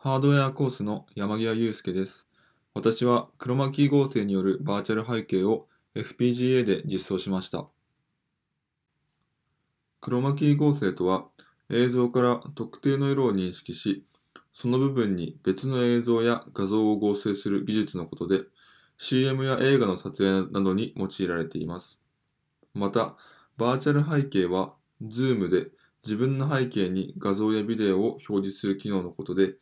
ハードウェアコースの山際祐介です。私はクロマキー合成によるバーチャル背景を FPGA で実装しました。クロマキー合成とは映像から特定の色を認識し、その部分に別の映像や画像を合成する技術のことで、CM や映画の撮影などに用いられています。また、バーチャル背景は Zoom で自分の背景に画像やビデオを表示する機能のことで、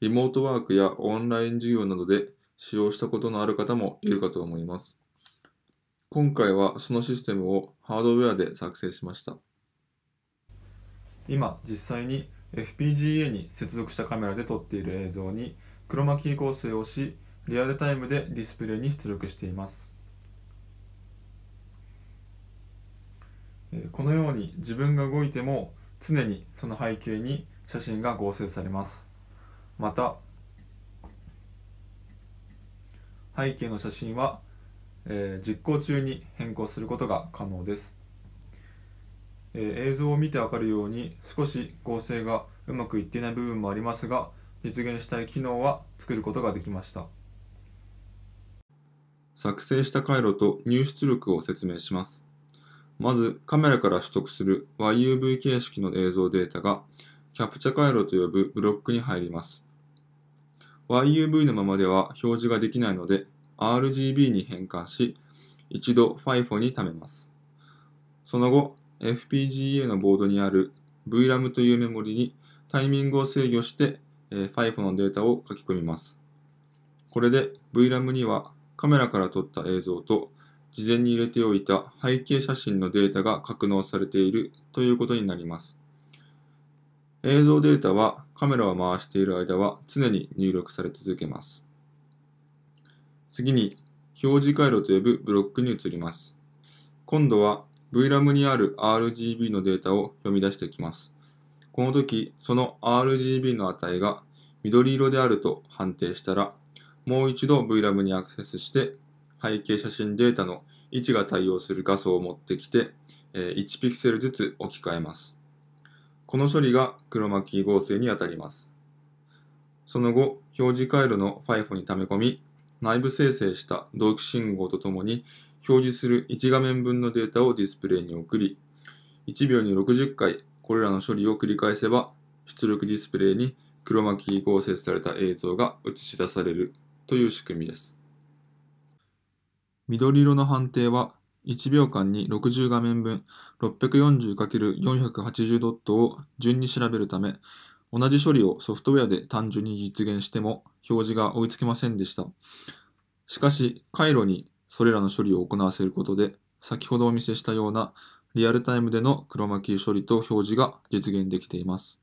リモートワークやオンライン授業などで使用したことのある方もいるかと思います。今回はそのシステムをハードウェアで作成しました。今実際に FPGA に接続したカメラで撮っている映像にクロマキー構成をしリアルタイムでディスプレイに出力しています。このように自分が動いても常にその背景に写真が合成されますまた背景の写真は、えー、実行中に変更することが可能です、えー、映像を見てわかるように少し合成がうまくいっていない部分もありますが実現したい機能は作ることができました作成した回路と入出力を説明しますまず、カメラから取得する YUV 形式の映像データが、キャプチャ回路と呼ぶブロックに入ります。YUV のままでは表示ができないので、RGB に変換し、一度 FIFO に貯めます。その後、FPGA のボードにある VRAM というメモリにタイミングを制御して、FIFO のデータを書き込みます。これで VRAM にはカメラから撮った映像と事前に入れておいた背景写真のデータが格納されているということになります。映像データはカメラを回している間は常に入力され続けます。次に表示回路と呼ぶブロックに移ります。今度は VRAM にある RGB のデータを読み出してきます。この時、その RGB の値が緑色であると判定したら、もう一度 VRAM にアクセスして背景写真データの位置が対応する画素を持ってきて、1ピクセルずつ置き換えます。この処理がクロマキー合成にあたります。その後、表示回路の FIFO に溜め込み、内部生成した同期信号とともに、表示する1画面分のデータをディスプレイに送り、1秒に60回、これらの処理を繰り返せば、出力ディスプレイにクロマキー合成された映像が映し出されるという仕組みです。緑色の判定は、1秒間に60画面分 640×480 ドットを順に調べるため、同じ処理をソフトウェアで単純に実現しても表示が追いつきませんでした。しかし、回路にそれらの処理を行わせることで、先ほどお見せしたようなリアルタイムでのクロマキー処理と表示が実現できています。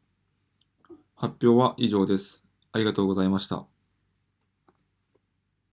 発表は以上です。ありがとうございました。